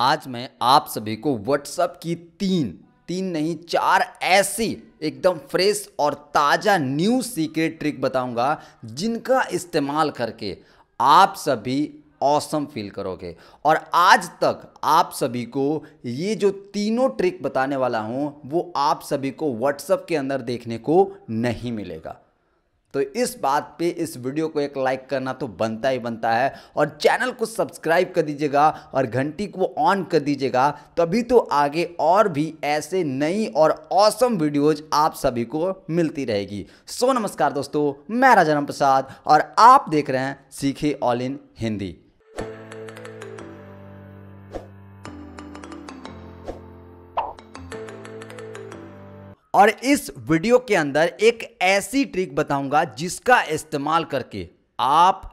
आज मैं आप सभी को व्हाट्सअप की तीन तीन नहीं चार ऐसी एकदम फ्रेश और ताज़ा न्यू सीक्रेट ट्रिक बताऊंगा जिनका इस्तेमाल करके आप सभी ऑसम फील करोगे और आज तक आप सभी को ये जो तीनों ट्रिक बताने वाला हूँ वो आप सभी को व्हाट्सअप के अंदर देखने को नहीं मिलेगा तो इस बात पे इस वीडियो को एक लाइक करना तो बनता ही बनता है और चैनल को सब्सक्राइब कर दीजिएगा और घंटी को ऑन कर दीजिएगा तभी तो आगे और भी ऐसे नई और औसम वीडियोज आप सभी को मिलती रहेगी सो नमस्कार दोस्तों मैं राजाराम प्रसाद और आप देख रहे हैं सीखे ऑल इन हिंदी और इस वीडियो के अंदर एक ऐसी ट्रिक बताऊंगा जिसका इस्तेमाल करके आप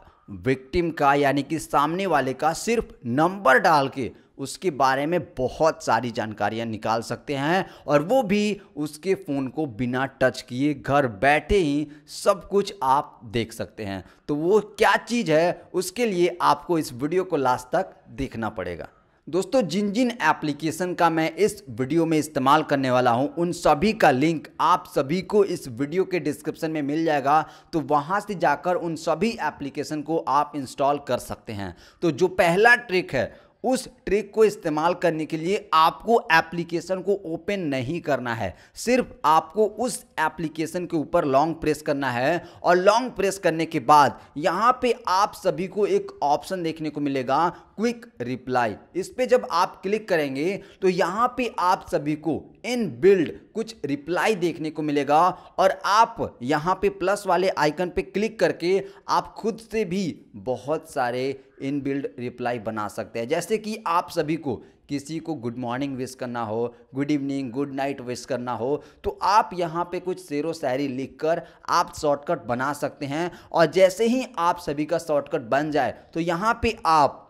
विक्टिम का यानी कि सामने वाले का सिर्फ नंबर डाल के उसके बारे में बहुत सारी जानकारियां निकाल सकते हैं और वो भी उसके फ़ोन को बिना टच किए घर बैठे ही सब कुछ आप देख सकते हैं तो वो क्या चीज़ है उसके लिए आपको इस वीडियो को लास्ट तक देखना पड़ेगा दोस्तों जिन जिन एप्लीकेशन का मैं इस वीडियो में इस्तेमाल करने वाला हूं उन सभी का लिंक आप सभी को इस वीडियो के डिस्क्रिप्शन में मिल जाएगा तो वहां से जाकर उन सभी एप्लीकेशन को आप इंस्टॉल कर सकते हैं तो जो पहला ट्रिक है उस ट्रिक को इस्तेमाल करने के लिए आपको एप्लीकेशन को ओपन नहीं करना है सिर्फ आपको उस एप्लीकेशन के ऊपर लॉन्ग प्रेस करना है और लॉन्ग प्रेस करने के बाद यहाँ पे आप सभी को एक ऑप्शन देखने को मिलेगा क्विक रिप्लाई इस पर जब आप क्लिक करेंगे तो यहाँ पे आप सभी को इन बिल्ड कुछ रिप्लाई देखने को मिलेगा और आप यहाँ पे प्लस वाले आइकन पे क्लिक करके आप खुद से भी बहुत सारे इन बिल्ड रिप्लाई बना सकते हैं जैसे कि आप सभी को किसी को गुड मॉर्निंग विश करना हो good evening good night wish करना हो तो आप यहाँ पे कुछ शेर शायरी लिख कर आप शॉर्टकट बना सकते हैं और जैसे ही आप सभी का शॉर्टकट बन जाए तो यहाँ पे आप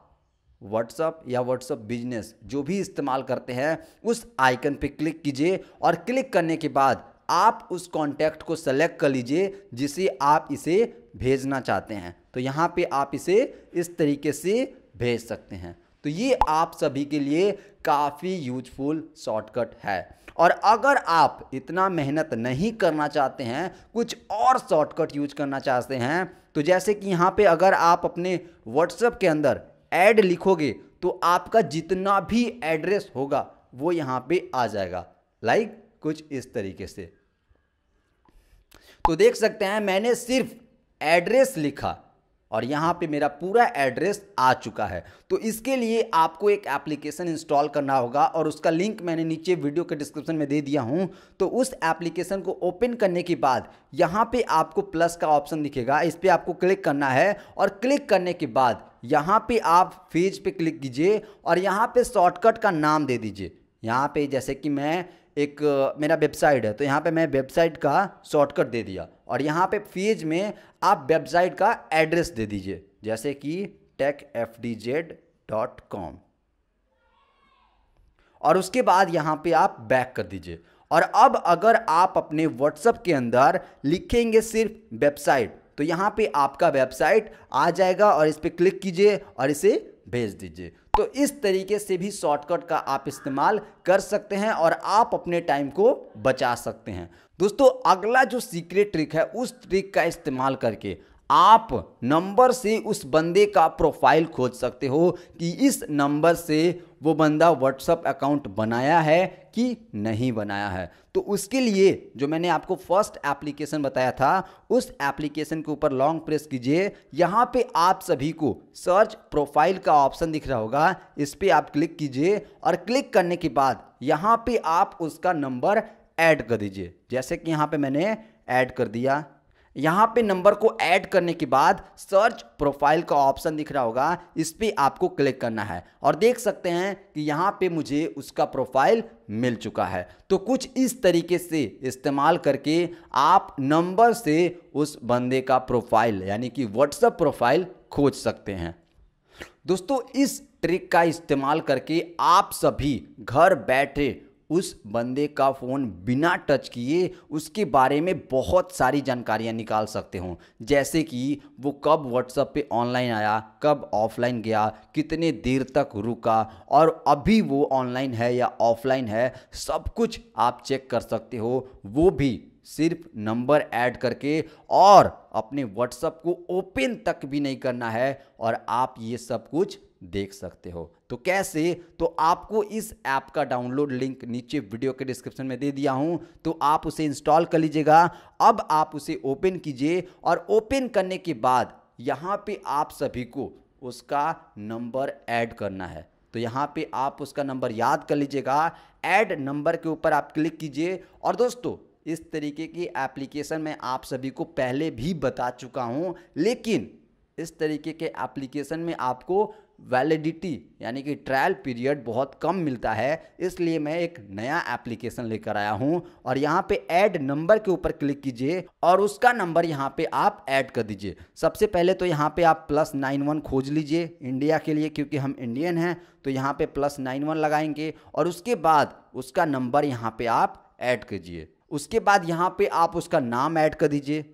व्हाट्सअप या व्हाट्सअप बिजनेस जो भी इस्तेमाल करते हैं उस आइकन पे क्लिक कीजिए और क्लिक करने के बाद आप उस कॉन्टैक्ट को सेलेक्ट कर लीजिए जिसे आप इसे भेजना चाहते हैं तो यहाँ पे आप इसे इस तरीके से भेज सकते हैं तो ये आप सभी के लिए काफ़ी यूजफुल शॉर्टकट है और अगर आप इतना मेहनत नहीं करना चाहते हैं कुछ और शॉर्टकट यूज करना चाहते हैं तो जैसे कि यहाँ पे अगर आप अपने व्हाट्सएप के अंदर ऐड लिखोगे तो आपका जितना भी एड्रेस होगा वो यहाँ पे आ जाएगा लाइक like, कुछ इस तरीके से तो देख सकते हैं मैंने सिर्फ एड्रेस लिखा और यहाँ पे मेरा पूरा एड्रेस आ चुका है तो इसके लिए आपको एक एप्लीकेशन इंस्टॉल करना होगा और उसका लिंक मैंने नीचे वीडियो के डिस्क्रिप्शन में दे दिया हूँ तो उस एप्लीकेशन को ओपन करने के बाद यहाँ पे आपको प्लस का ऑप्शन दिखेगा इस पर आपको क्लिक करना है और क्लिक करने के बाद यहाँ पर आप फेज पर क्लिक कीजिए और यहाँ पर शॉर्टकट का नाम दे दीजिए यहाँ पर जैसे कि मैं एक मेरा वेबसाइट है तो यहाँ पे मैं वेबसाइट का शॉर्टकट दे दिया और यहाँ पे पेज में आप वेबसाइट का एड्रेस दे दीजिए जैसे कि टेक डॉट कॉम और उसके बाद यहाँ पे आप बैक कर दीजिए और अब अगर आप अपने व्हाट्सएप के अंदर लिखेंगे सिर्फ वेबसाइट तो यहाँ पे आपका वेबसाइट आ जाएगा और इस पर क्लिक कीजिए और इसे भेज दीजिए तो इस तरीके से भी शॉर्टकट का आप इस्तेमाल कर सकते हैं और आप अपने टाइम को बचा सकते हैं दोस्तों अगला जो सीक्रेट ट्रिक है उस ट्रिक का इस्तेमाल करके आप नंबर से उस बंदे का प्रोफाइल खोज सकते हो कि इस नंबर से वो बंदा व्हाट्सअप अकाउंट बनाया है कि नहीं बनाया है तो उसके लिए जो मैंने आपको फर्स्ट एप्लीकेशन बताया था उस एप्लीकेशन के ऊपर लॉन्ग प्रेस कीजिए यहाँ पे आप सभी को सर्च प्रोफाइल का ऑप्शन दिख रहा होगा इस पर आप क्लिक कीजिए और क्लिक करने के बाद यहाँ पे आप उसका नंबर ऐड कर दीजिए जैसे कि यहाँ पे मैंने ऐड कर दिया यहाँ पे नंबर को ऐड करने के बाद सर्च प्रोफाइल का ऑप्शन दिख रहा होगा इस पर आपको क्लिक करना है और देख सकते हैं कि यहाँ पे मुझे उसका प्रोफाइल मिल चुका है तो कुछ इस तरीके से इस्तेमाल करके आप नंबर से उस बंदे का प्रोफाइल यानी कि व्हाट्सएप प्रोफाइल खोज सकते हैं दोस्तों इस ट्रिक का इस्तेमाल करके आप सभी घर बैठे उस बंदे का फ़ोन बिना टच किए उसके बारे में बहुत सारी जानकारियाँ निकाल सकते हो जैसे कि वो कब व्हाट्सअप पे ऑनलाइन आया कब ऑफलाइन गया कितने देर तक रुका और अभी वो ऑनलाइन है या ऑफलाइन है सब कुछ आप चेक कर सकते हो वो भी सिर्फ नंबर ऐड करके और अपने व्हाट्सअप को ओपन तक भी नहीं करना है और आप ये सब कुछ देख सकते हो तो कैसे तो आपको इस ऐप का डाउनलोड लिंक नीचे वीडियो के डिस्क्रिप्शन में दे दिया हूं तो आप उसे इंस्टॉल कर लीजिएगा अब आप उसे ओपन कीजिए और ओपन करने के बाद यहाँ पे आप सभी को उसका नंबर ऐड करना है तो यहाँ पे आप उसका नंबर याद कर लीजिएगा ऐड नंबर के ऊपर आप क्लिक कीजिए और दोस्तों इस तरीके की एप्लीकेशन मैं आप सभी को पहले भी बता चुका हूँ लेकिन इस तरीके के एप्लीकेशन में आपको वैलिडिटी यानी कि ट्रायल पीरियड बहुत कम मिलता है इसलिए मैं एक नया एप्लीकेशन लेकर आया हूं और यहां पे ऐड नंबर के ऊपर क्लिक कीजिए और उसका नंबर यहां पे आप ऐड कर दीजिए सबसे पहले तो यहां पे आप प्लस नाइन वन खोज लीजिए इंडिया के लिए क्योंकि हम इंडियन हैं तो यहाँ पर प्लस नाइन वन लगाएंगे और उसके बाद उसका नंबर यहाँ पर आप ऐड कीजिए उसके बाद यहाँ पे आप उसका नाम ऐड कर दीजिए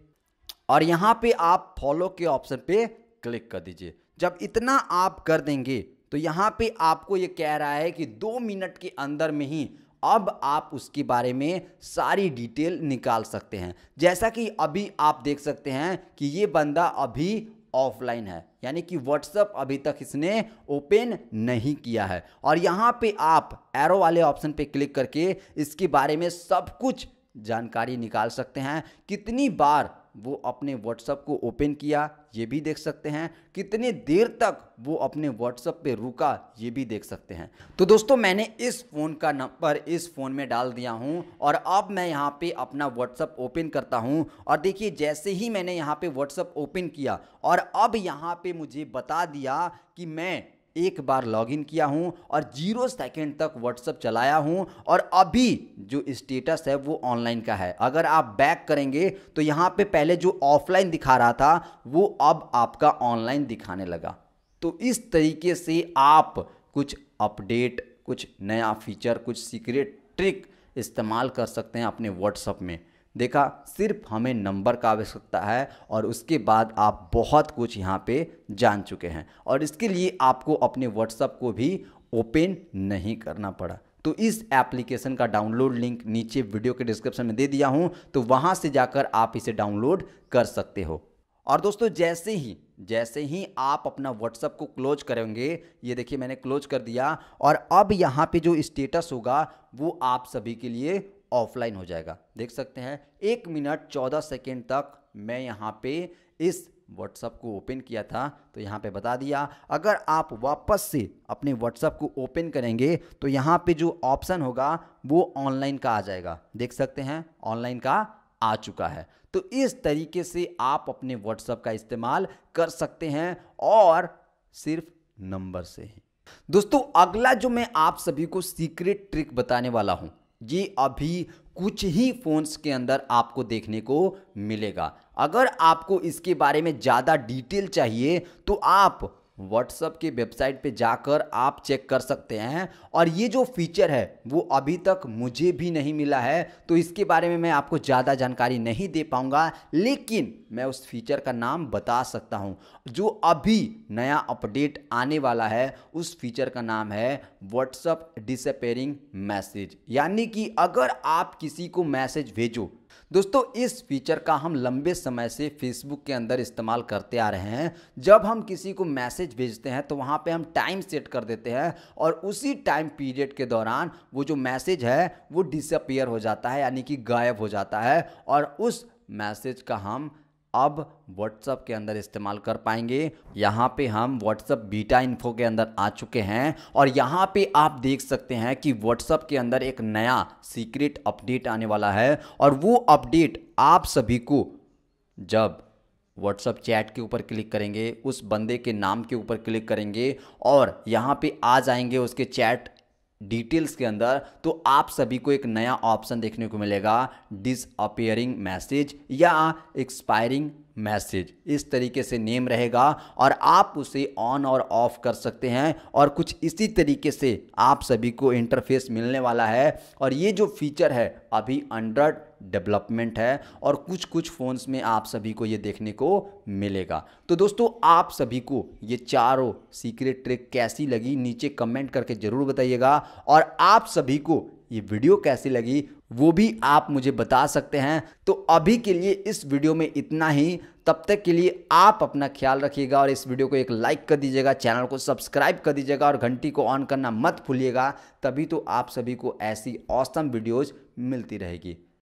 और यहाँ पे आप फॉलो के ऑप्शन पे क्लिक कर दीजिए जब इतना आप कर देंगे तो यहाँ पे आपको ये कह रहा है कि दो मिनट के अंदर में ही अब आप उसके बारे में सारी डिटेल निकाल सकते हैं जैसा कि अभी आप देख सकते हैं कि ये बंदा अभी ऑफलाइन है यानी कि व्हाट्सअप अभी तक इसने ओपन नहीं किया है और यहाँ पे आप एरो वाले ऑप्शन पे क्लिक करके इसके बारे में सब कुछ जानकारी निकाल सकते हैं कितनी बार वो अपने व्हाट्सअप को ओपन किया ये भी देख सकते हैं कितने देर तक वो अपने व्हाट्सअप पे रुका ये भी देख सकते हैं तो दोस्तों मैंने इस फ़ोन का नंबर इस फ़ोन में डाल दिया हूँ और अब मैं यहाँ पे अपना व्हाट्सअप ओपन करता हूँ और देखिए जैसे ही मैंने यहाँ पे व्हाट्सअप ओपन किया और अब यहाँ पे मुझे बता दिया कि मैं एक बार लॉगिन किया हूँ और जीरो सेकेंड तक व्हाट्सअप चलाया हूँ और अभी जो स्टेटस है वो ऑनलाइन का है अगर आप बैक करेंगे तो यहाँ पे पहले जो ऑफलाइन दिखा रहा था वो अब आपका ऑनलाइन दिखाने लगा तो इस तरीके से आप कुछ अपडेट कुछ नया फीचर कुछ सीक्रेट ट्रिक इस्तेमाल कर सकते हैं अपने व्हाट्सअप में देखा सिर्फ हमें नंबर का आवश्यकता है और उसके बाद आप बहुत कुछ यहाँ पे जान चुके हैं और इसके लिए आपको अपने व्हाट्सअप को भी ओपन नहीं करना पड़ा तो इस एप्लीकेशन का डाउनलोड लिंक नीचे वीडियो के डिस्क्रिप्शन में दे दिया हूँ तो वहाँ से जाकर आप इसे डाउनलोड कर सकते हो और दोस्तों जैसे ही जैसे ही आप अपना व्हाट्सअप को क्लोज करेंगे ये देखिए मैंने क्लोज कर दिया और अब यहाँ पे जो स्टेटस होगा वो आप सभी के लिए ऑफलाइन हो जाएगा देख सकते हैं एक मिनट चौदह सेकेंड तक मैं यहाँ पे इस व्हाट्सअप को ओपन किया था तो यहाँ पे बता दिया अगर आप वापस से अपने व्हाट्सअप को ओपन करेंगे तो यहाँ पे जो ऑप्शन होगा वो ऑनलाइन का आ जाएगा देख सकते हैं ऑनलाइन का आ चुका है तो इस तरीके से आप अपने व्हाट्सअप का इस्तेमाल कर सकते हैं और सिर्फ नंबर से ही दोस्तों अगला जो मैं आप सभी को सीक्रेट ट्रिक बताने वाला हूं ये अभी कुछ ही फ़ोन्स के अंदर आपको देखने को मिलेगा अगर आपको इसके बारे में ज़्यादा डिटेल चाहिए तो आप व्हाट्सअप की वेबसाइट पे जाकर आप चेक कर सकते हैं और ये जो फीचर है वो अभी तक मुझे भी नहीं मिला है तो इसके बारे में मैं आपको ज़्यादा जानकारी नहीं दे पाऊँगा लेकिन मैं उस फीचर का नाम बता सकता हूँ जो अभी नया अपडेट आने वाला है उस फीचर का नाम है व्हाट्सअप डिसपेयरिंग मैसेज यानी कि अगर आप किसी को मैसेज भेजो दोस्तों इस फीचर का हम लंबे समय से फेसबुक के अंदर इस्तेमाल करते आ रहे हैं जब हम किसी को मैसेज भेजते हैं तो वहाँ पे हम टाइम सेट कर देते हैं और उसी टाइम पीरियड के दौरान वो जो मैसेज है वो डिसअपियर हो जाता है यानी कि गायब हो जाता है और उस मैसेज का हम अब व्हाट्सअप के अंदर इस्तेमाल कर पाएंगे यहाँ पे हम व्हाट्सअप बीटा इन्फो के अंदर आ चुके हैं और यहाँ पे आप देख सकते हैं कि व्हाट्सअप के अंदर एक नया सीक्रेट अपडेट आने वाला है और वो अपडेट आप सभी को जब व्हाट्सएप चैट के ऊपर क्लिक करेंगे उस बंदे के नाम के ऊपर क्लिक करेंगे और यहाँ पे आ जाएंगे उसके चैट डिटेल्स के अंदर तो आप सभी को एक नया ऑप्शन देखने को मिलेगा डिसअपियरिंग मैसेज या एक्सपायरिंग मैसेज इस तरीके से नेम रहेगा और आप उसे ऑन और ऑफ कर सकते हैं और कुछ इसी तरीके से आप सभी को इंटरफेस मिलने वाला है और ये जो फीचर है अभी अंडर डेवलपमेंट है और कुछ कुछ फ़ोन्स में आप सभी को ये देखने को मिलेगा तो दोस्तों आप सभी को ये चारों सीक्रेट ट्रिक कैसी लगी नीचे कमेंट करके ज़रूर बताइएगा और आप सभी को ये वीडियो कैसी लगी वो भी आप मुझे बता सकते हैं तो अभी के लिए इस वीडियो में इतना ही तब तक के लिए आप अपना ख्याल रखिएगा और इस वीडियो को एक लाइक कर दीजिएगा चैनल को सब्सक्राइब कर दीजिएगा और घंटी को ऑन करना मत भूलिएगा तभी तो आप सभी को ऐसी औसम वीडियोज़ मिलती रहेगी